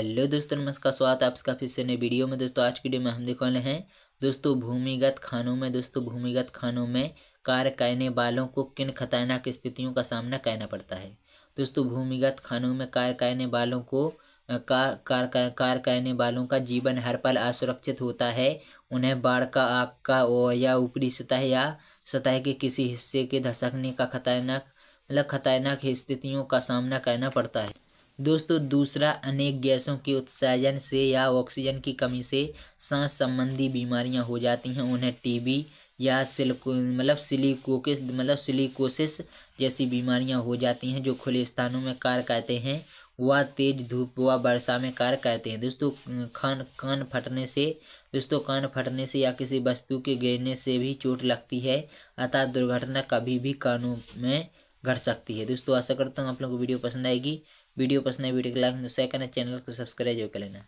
hello दोस्तों नमस्कार स्वागत है आपका फिर से नए वीडियो में दोस्तों आज की वीडियो में हम देखने वाले हैं दोस्तों भूमिगत खानों में दोस्तों भूमिगत खानों में कार्य करने वालों को किन खतरनाक स्थितियों का सामना करना पड़ता है दोस्तों भूमिगत खानों में कार्य करने वालों को कार कार कार करने वालों का जीवन हर पल असुरक्षित होता है उन्हें बाढ़ का आग का ओ या ऊपरी सतह या सतह के किसी हिस्से के धसकने का खतरनाक मतलब खतरनाक स्थितियों का सामना करना पड़ता है दोस्तों दूसरा अनेक गैसों के उत्सर्जन से या ऑक्सीजन की कमी से सांस संबंधी बीमारियां हो जाती हैं उन्हें टीबी या सिल्को मतलब सिलिकोकिस मतलब सिलिकोसिस जैसी बीमारियां हो जाती हैं जो खुले स्थानों में कार्य करते हैं व तेज धूप व वर्षा में कार्य करते हैं दोस्तों खान कान फटने से दोस्तों कान फटने से या किसी वस्तु के गिरने से भी चोट लगती है अतः दुर्घटना कभी भी कानों में घट सकती है दोस्तों आशा करता हूँ आप लोगों को वीडियो पसंद आएगी वीडियो पसंद है वीडियो को लाइक दूसरा चैनल को सब्सक्राइब जो कर लेना